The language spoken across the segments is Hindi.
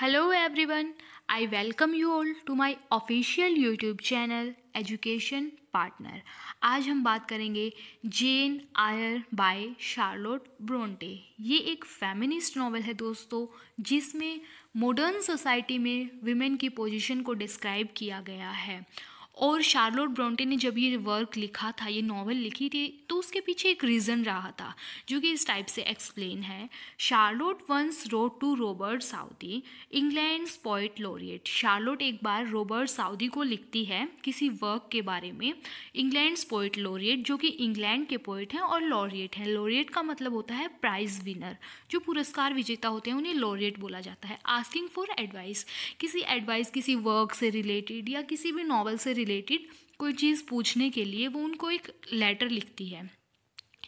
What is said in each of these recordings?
Hello everyone I welcome you all to my official YouTube channel education partner आज हम बात करेंगे Jane Eyre by Charlotte Brontë ये एक फेमिनिस्ट नॉवल है दोस्तों जिसमें मॉडर्न सोसाइटी में वुमेन की पोजीशन को डिस्क्राइब किया गया है और शार्लोट ब्रोंटे ने जब ये वर्क लिखा था ये नॉवल लिखी थी तो उसके पीछे एक रीज़न रहा था जो कि इस टाइप से एक्सप्लेन है Charlotte once wrote to Robert Southey England poet laureate Charlotte एक बार रॉबर्ट साउदी को लिखती है किसी वर्क के बारे में इंग्लैंड पोइट लॉरिएट जो कि इंग्लैंड के पोइट हैं और लॉरिएट हैं लॉरिएट का मतलब होता है प्राइज विनर जो पुरस्कार विजेता होते हैं उन्हें लॉरिएट बोला जाता है आस्किंग फॉर एडवाइस किसी एडवाइस किसी वर्क से रिलेटेड या किसी भी नॉवल से रिलेटेड रिलेटेड कोई चीज़ पूछने के लिए वो उनको एक लेटर लिखती है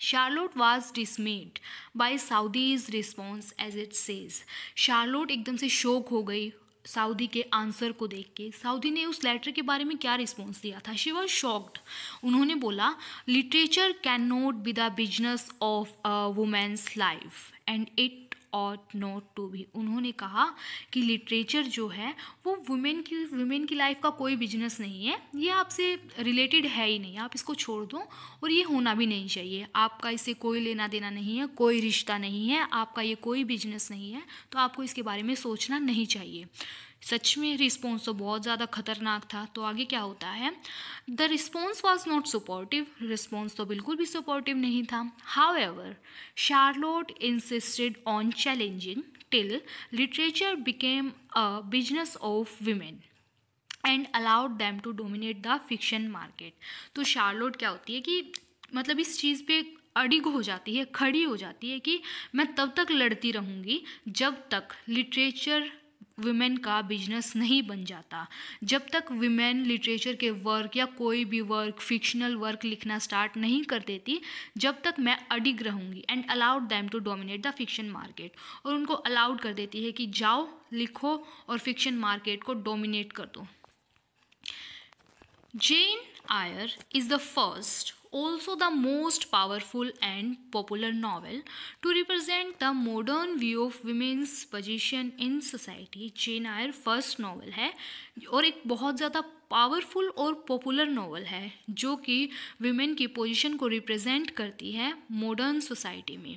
Charlotte was dismayed by Southey's response as it says Charlotte एकदम से शोक हो गई साउदी के आंसर को देख के साउदी ने उस लेटर के बारे में क्या रिस्पॉन्स दिया था शी वॉज शॉक्ड उन्होंने बोला literature can not be the business of a women's life and it ought not to be उन्होंने कहा कि लिटरेचर जो है वो वुमेन की वुमेन की लाइफ का कोई बिजनेस नहीं है ये आपसे रिलेटेड है ही नहीं आप इसको छोड़ दो और ये होना भी नहीं चाहिए आपका इससे कोई लेना देना नहीं है कोई रिश्ता नहीं है आपका ये कोई बिजनेस नहीं है तो आपको इसके बारे में सोचना नहीं चाहिए सच में रिस्पॉन्स तो बहुत ज़्यादा खतरनाक था तो आगे क्या होता है the response was not supportive response तो बिल्कुल भी सपोर्टिव नहीं था however Charlotte insisted on challenging till literature became a business of women and allowed them to dominate the fiction market तो शार्लोट क्या होती है कि मतलब इस चीज़ पे अड़िग हो जाती है खड़ी हो जाती है कि मैं तब तक लड़ती रहूँगी जब तक लिटरेचर वुमेन का बिजनेस नहीं बन जाता जब तक वुमेन लिटरेचर के वर्क या कोई भी वर्क फिक्शनल वर्क लिखना स्टार्ट नहीं कर देती जब तक मैं अडिग रहूँगी and allowed them to dominate the fiction market और उनको अलाउड कर देती है कि जाओ लिखो और फिक्शन मार्केट को डोमिनेट कर दो Jane Eyre is the first also the most powerful and popular novel to represent the modern view of women's position in society jane eyre first novel है और एक बहुत ज़्यादा पावरफुल और पॉपुलर नावल है जो कि विमेन की पोजीशन को रिप्रेजेंट करती है मॉडर्न सोसाइटी में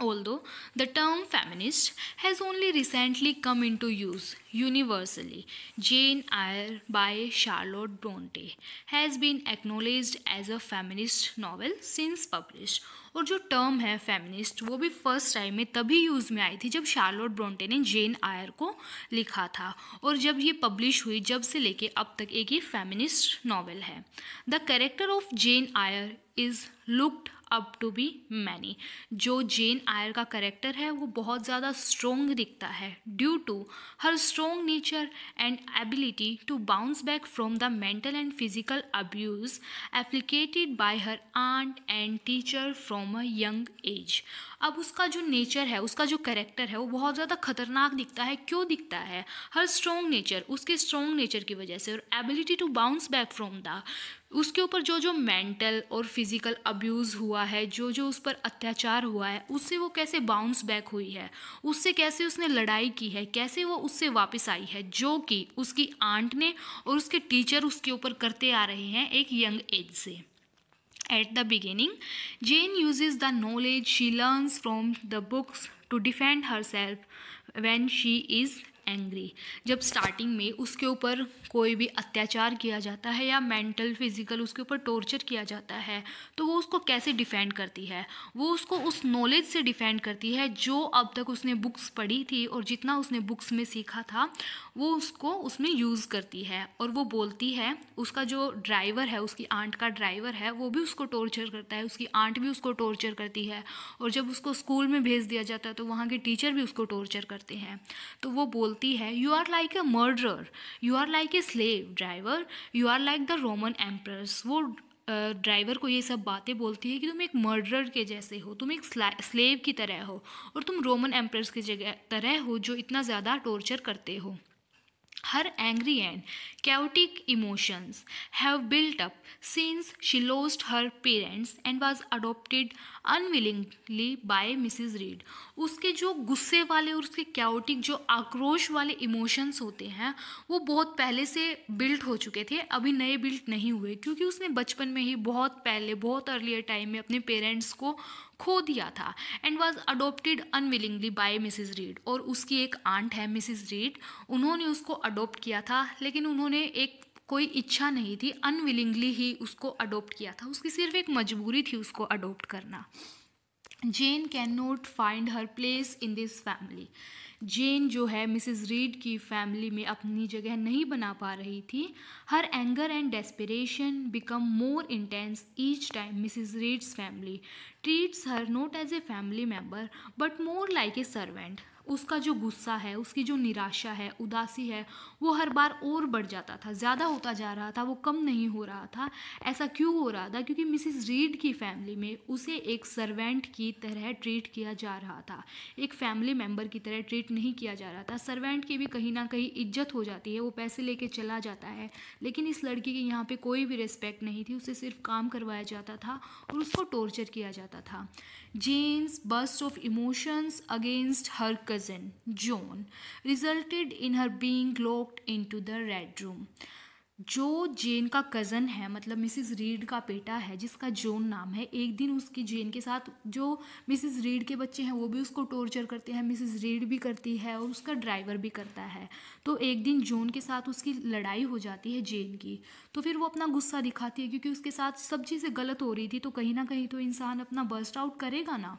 Although the term feminist has only recently come into use universally, Jane Eyre by Charlotte Bronte has been acknowledged as a feminist novel since published. और जो टर्म है फेमिनिस्ट वो भी फर्स्ट टाइम में तभी यूज़ में आई थी जब शार्लोट ब्रोंटे ने जेन आयर को लिखा था और जब ये पब्लिश हुई जब से लेके अब तक एक ये फेमिनिस्ट नॉवल है the character of Jane Eyre is looked up to be many जो जेन आयर का करेक्टर है वो बहुत ज़्यादा स्ट्रोंग दिखता है due to her strong nature and ability to bounce back from the mental and physical abuse applicated by her aunt and teacher from a young age अब उसका जो नेचर है उसका जो करेक्टर है वो बहुत ज़्यादा खतरनाक दिखता है क्यों दिखता है हर स्ट्रॉन्ग नेचर उसके स्ट्रॉन्ग नेचर की वजह से और ability to bounce back from the उसके ऊपर जो जो मेंटल और फिज़िकल अब्यूज़ हुआ है जो जो उस पर अत्याचार हुआ है उससे वो कैसे बाउंस बैक हुई है उससे कैसे उसने लड़ाई की है कैसे वो उससे वापस आई है जो कि उसकी आंट ने और उसके टीचर उसके ऊपर करते आ रहे हैं एक यंग एज से at the beginning Jane use the knowledge she learns from the books to defend herself when she is angry जब स्टार्टिंग में उसके ऊपर कोई भी अत्याचार किया जाता है या मेंटल फिजिकल उसके ऊपर टॉर्चर किया जाता है तो वो उसको कैसे डिफेंड करती है वो उसको उस नॉलेज से डिफेंड करती है जो अब तक उसने बुक्स पढ़ी थी और जितना उसने बुक्स में सीखा था वो उसको उसमें यूज़ करती है और वो बोलती है उसका जो ड्राइवर है उसकी आंट का ड्राइवर है वो भी उसको टॉर्चर करता है उसकी आंट भी उसको टॉर्चर करती है और जब उसको स्कूल में भेज दिया जाता है तो वहाँ के टीचर भी उसको टॉर्चर करते हैं तो वो बोल होती है you are like a murder you are like a slave driver you are like the Roman emperors वो ड्राइवर को ये सब बातें बोलती है कि तुम एक मर्डरर के जैसे हो तुम एक स्लेव की तरह हो और तुम रोमन एम्प्रस की जगह तरह हो जो इतना ज़्यादा टॉर्चर करते हो हर angry and chaotic emotions have built up since she lost her parents and was adopted unwillingly by Mrs. Reed. उसके जो गुस्से वाले और उसके कैटिक जो आक्रोश वाले इमोशंस होते हैं वो बहुत पहले से बिल्ट हो चुके थे अभी नए बिल्ट नहीं हुए क्योंकि उसने बचपन में ही बहुत पहले बहुत अर्लियर टाइम में अपने पेरेंट्स को खो दिया था and was adopted unwillingly by Mrs Reed और उसकी एक आंट है मिसिज रीड उन्होंने उसको अडोप्ट किया था लेकिन उन्होंने एक कोई इच्छा नहीं थी अनविलिंगली ही उसको अडोप्ट किया था उसकी सिर्फ एक मजबूरी थी उसको अडोप्ट करना Jane can not find her place in this family Jane जो है मिसेस रीड की फैमिली में अपनी जगह नहीं बना पा रही थी her anger and desperation become more intense each time Mrs Reed's family treats her not as a family member but more like a servant उसका जो गुस्सा है उसकी जो निराशा है उदासी है वो हर बार और बढ़ जाता था ज़्यादा होता जा रहा था वो कम नहीं हो रहा था ऐसा क्यों हो रहा था क्योंकि मिसिस रीड की फैमिली में उसे एक सर्वेंट की तरह ट्रीट किया जा रहा था एक फैमिली मेम्बर की तरह ट्रीट नहीं किया जा रहा था सर्वेंट की भी कहीं ना कहीं इज्जत हो जाती है वो पैसे लेके चला जाता है लेकिन इस लड़की की यहाँ पर कोई भी रिस्पेक्ट नहीं थी उसे सिर्फ काम करवाया जाता था और उसको टॉर्चर किया जाता था Jane's burst of emotions against her कज cousin, Joan, resulted in her being locked into the Red Room. जो जेन का कज़न है मतलब मिसिज रीड का बेटा है जिसका जोन नाम है एक दिन उसकी जेन के साथ जो मिसिज रीड के बच्चे हैं वो भी उसको टॉर्चर करते हैं मिसिज रीड भी करती है और उसका ड्राइवर भी करता है तो एक दिन जोन के साथ उसकी लड़ाई हो जाती है जेन की तो फिर वो अपना गुस्सा दिखाती है क्योंकि उसके साथ सब चीज़ें गलत हो रही थी तो कहीं ना कहीं तो इंसान अपना बर्स्ट आउट करेगा ना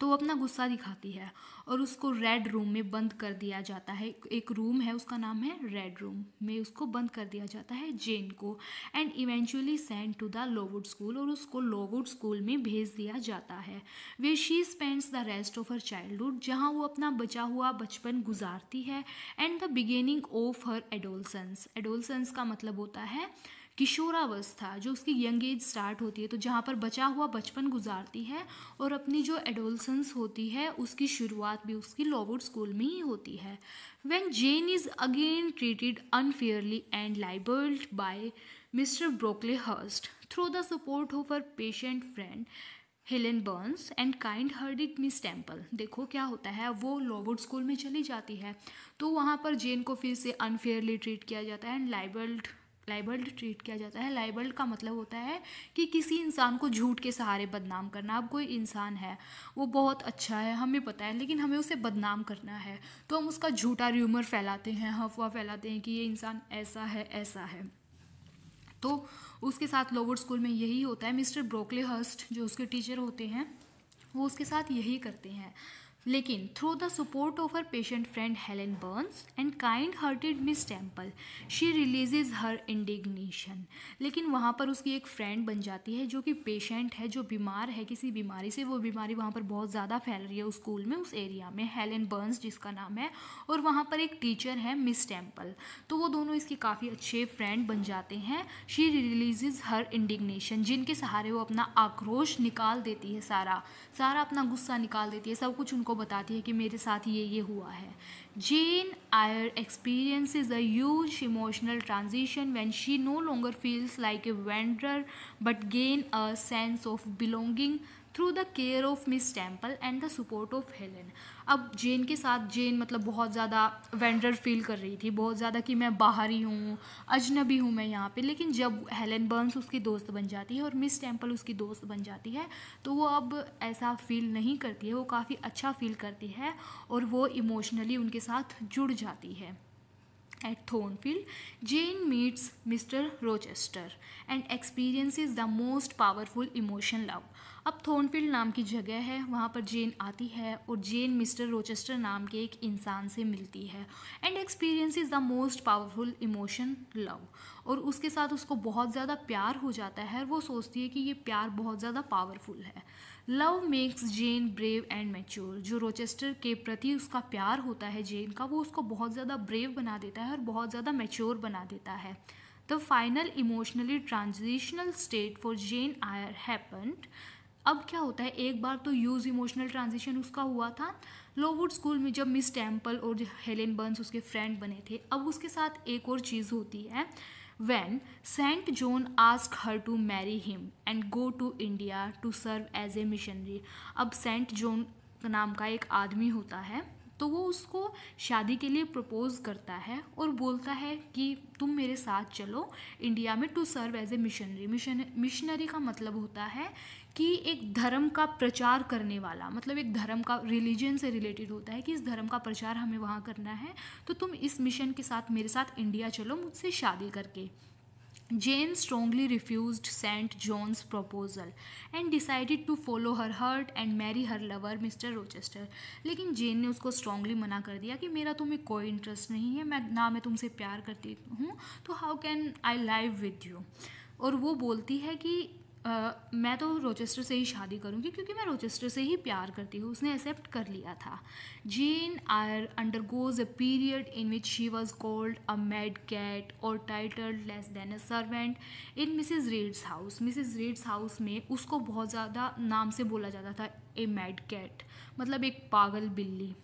तो वो अपना गुस्सा दिखाती है और उसको रेड रूम में बंद कर दिया जाता है एक रूम है उसका नाम है रेड रूम में उसको बंद कर दिया जाता है जेन को and eventually sent to the Lowood School और उसको लोवुड स्कूल में भेज दिया जाता है where she spends the rest of her childhood जहाँ वो अपना बचा हुआ बचपन गुजारती है and the beginning of her adolescence adolescence का मतलब होता है किशोरावस्था जो उसकी यंग एज स्टार्ट होती है तो जहाँ पर बचा हुआ बचपन गुजारती है और अपनी जो एडोलसेंस होती है उसकी शुरुआत भी उसकी लॉवुड स्कूल में ही होती है Jane is again treated unfairly and and by Mr Brocklehurst through the support of her patient friend Helen Burns and kind hearted Miss Temple देखो क्या होता है वो लॉवुड स्कूल में चली जाती है तो वहाँ पर जेन को फिर से अनफेयरली ट्रीट किया जाता है एंड लाइबल्ड लाइबल्ड ट्रीट किया जाता है लाइबल्ड का मतलब होता है कि किसी इंसान को झूठ के सहारे बदनाम करना अब कोई इंसान है वो बहुत अच्छा है हमें पता है लेकिन हमें उसे बदनाम करना है तो हम उसका झूठा र्यूमर फैलाते हैं अफवाह फैलाते हैं कि ये इंसान ऐसा है ऐसा है तो उसके साथ लोवर्ड स्कूल में यही होता है मिस्टर ब्रोकले हर्स्ट जो उसके टीचर होते हैं वो उसके साथ यही करते हैं लेकिन through the support of her patient friend Helen Burns and kind hearted Miss Temple she releases her indignation लेकिन वहाँ पर उसकी एक फ्रेंड बन जाती है जो कि पेशेंट है जो बीमार है किसी बीमारी से वो बीमारी वहाँ पर बहुत ज़्यादा फैल रही है उस स्कूल में उस एरिया में हेलन बर्न्स जिसका नाम है और वहाँ पर एक टीचर है मिस टेम्पल तो वो दोनों इसके काफ़ी अच्छे फ्रेंड बन जाते हैं शी रिलीजेज हर इंडिग्नेशन जिनके सहारे वो अपना आक्रोश निकाल देती है सारा सारा अपना गुस्सा निकाल देती है सब कुछ उनको बताती है कि मेरे साथ ये ये हुआ है Jane Eyre experience is as emotional transition when she no longer feels like a wanderer but gain a sense of belonging through the care of Miss Temple and the support of Helen अब जेन के साथ जेन मतलब बहुत ज़्यादा वेंडर फील कर रही थी बहुत ज़्यादा कि मैं बाहर ही हूँ अजनबी हूँ मैं यहाँ पे लेकिन जब हेलन बर्न्स उसकी दोस्त बन जाती है और मिस टेम्पल उसकी दोस्त बन जाती है तो वो अब ऐसा फील नहीं करती है वो काफ़ी अच्छा फील करती है और वो इमोशनली उनके साथ जुड़ जाती है At Thornfield, Jane meets Mr. Rochester and experiences the most powerful emotion love. अब थोनफील्ड नाम की जगह है वहाँ पर जेन आती है और जेन मिस्टर रोचेस्टर नाम के एक इंसान से मिलती है and experience is the most powerful emotion love और उसके साथ उसको बहुत ज़्यादा प्यार हो जाता है वो सोचती है कि ये प्यार बहुत ज़्यादा पावरफुल है love makes Jane brave and mature जो रोचेस्टर के प्रति उसका प्यार होता है जेन का वो उसको बहुत ज़्यादा ब्रेव बना देता है और बहुत ज़्यादा मैच्योर बना देता है the final emotionally transitional state for Jane Eyre happened अब क्या होता है एक बार तो यूज़ इमोशनल ट्रांजिशन उसका हुआ था लोवुड स्कूल में जब मिस टेम्पल और हेलेन बर्न्स उसके फ्रेंड बने थे अब उसके साथ एक और चीज़ होती है when Saint John asked her to marry him and go to India to serve as a missionary. अब सेंट जॉन नाम का एक आदमी होता है तो वो उसको शादी के लिए प्रपोज करता है और बोलता है कि तुम मेरे साथ चलो इंडिया में to serve as a missionary mission missionary का मतलब होता है कि एक धर्म का प्रचार करने वाला मतलब एक धर्म का रिलीजन से रिलेटेड होता है कि इस धर्म का प्रचार हमें वहाँ करना है तो तुम इस मिशन के साथ मेरे साथ इंडिया चलो मुझसे शादी करके Jane strongly refused St. John's proposal and decided to follow her heart and marry her lover Mr. Rochester. लेकिन जेन ने उसको strongly मना कर दिया कि मेरा तुम्हें कोई इंटरेस्ट नहीं है मैं ना मैं तुमसे प्यार करती हूँ तो how can I live with you और वो बोलती है कि मैं तो रोचेस्टर से ही शादी करूँगी क्योंकि मैं रोचेस्टर से ही प्यार करती हूँ उसने एक्सेप्ट कर लिया था Jane Eyre undergoes a period in which she was called a mad cat और titled less than a servant in Mrs Reed's house Mrs Reed's house में उसको बहुत ज़्यादा नाम से बोला जाता था ए मेड कैट मतलब एक पागल बिल्ली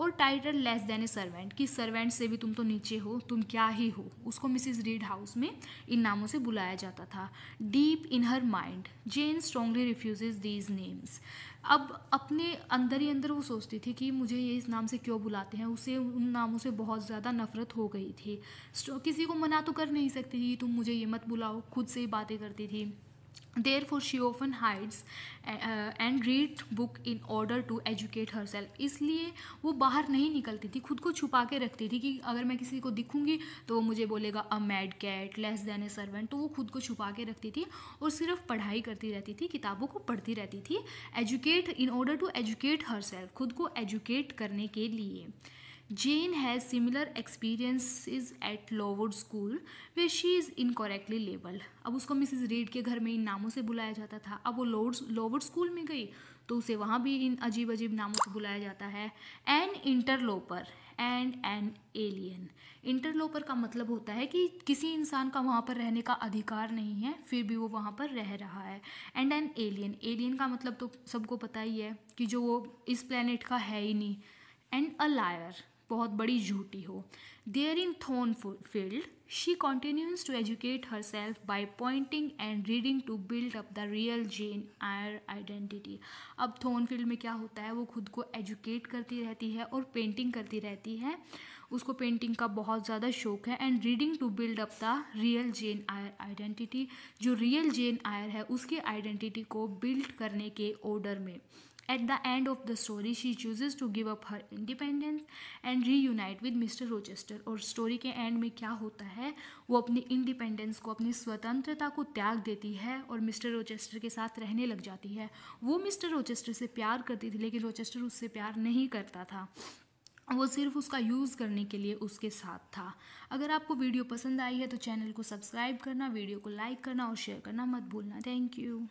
और title less than a servant कि सर्वेंट से भी तुम तो नीचे हो तुम क्या ही हो उसको मिसिज रीड हाउस में इन नामों से बुलाया जाता था deep in her mind Jane strongly refuses these names अब अपने अंदर ही अंदर वो सोचती थी कि मुझे ये इस नाम से क्यों बुलाते हैं उसे उन नामों से बहुत ज़्यादा नफरत हो गई थी किसी को मना तो कर नहीं सकती थी तुम मुझे ये मत बुलाओ खुद से ही बातें करती थी therefore she often hides uh, and read book in order to educate herself इसलिए वो बाहर नहीं निकलती थी खुद को छुपा के रखती थी कि अगर मैं किसी को दिखूंगी तो वो मुझे बोलेगा a mad cat less than a servant तो वो खुद को छुपा के रखती थी और सिर्फ पढ़ाई करती रहती थी किताबों को पढ़ती रहती थी educate in order to educate her self खुद को एजुकेट करने के लिए Jane has similar experiences at Lowood School where she is incorrectly labeled. अब उसको मिसिज रीड के घर में इन नामों से बुलाया जाता था अब वो लोड लोवर्ड स्कूल में गई तो उसे वहाँ भी इन अजीब अजीब नामों से बुलाया जाता है an interloper and an alien interloper का मतलब होता है कि किसी इंसान का वहाँ पर रहने का अधिकार नहीं है फिर भी वो वहाँ पर रह रहा है एंड एन एलियन एलियन का मतलब तो सबको पता ही है कि जो वो इस प्लानट का है ही नहीं एंड अ लायर बहुत बड़ी झूठी हो there in Thornfield she continues to educate her self by pointing and reading to build up the real Jane Eyre identity अब थोन फील्ड में क्या होता है वो खुद को एजुकेट करती रहती है और पेंटिंग करती रहती है उसको पेंटिंग का बहुत ज़्यादा शौक है and reading to build up the real Jane Eyre identity जो रियल जेन आयर है उसकी आइडेंटिटी को बिल्ड करने के ऑर्डर में At the end of the story, she chooses to give up her independence and reunite with Mr Rochester और स्टोरी के एंड में क्या होता है वो अपनी इंडिपेंडेंस को अपनी स्वतंत्रता को त्याग देती है और मिस्टर रोचेस्टर के साथ रहने लग जाती है वो मिस्टर रोचेस्टर से प्यार करती थी लेकिन रोचेस्टर उससे प्यार नहीं करता था वो सिर्फ उसका यूज़ करने के लिए उसके साथ था अगर आपको वीडियो पसंद आई है तो चैनल को सब्सक्राइब करना वीडियो को लाइक करना और शेयर करना मत भूलना थैंक यू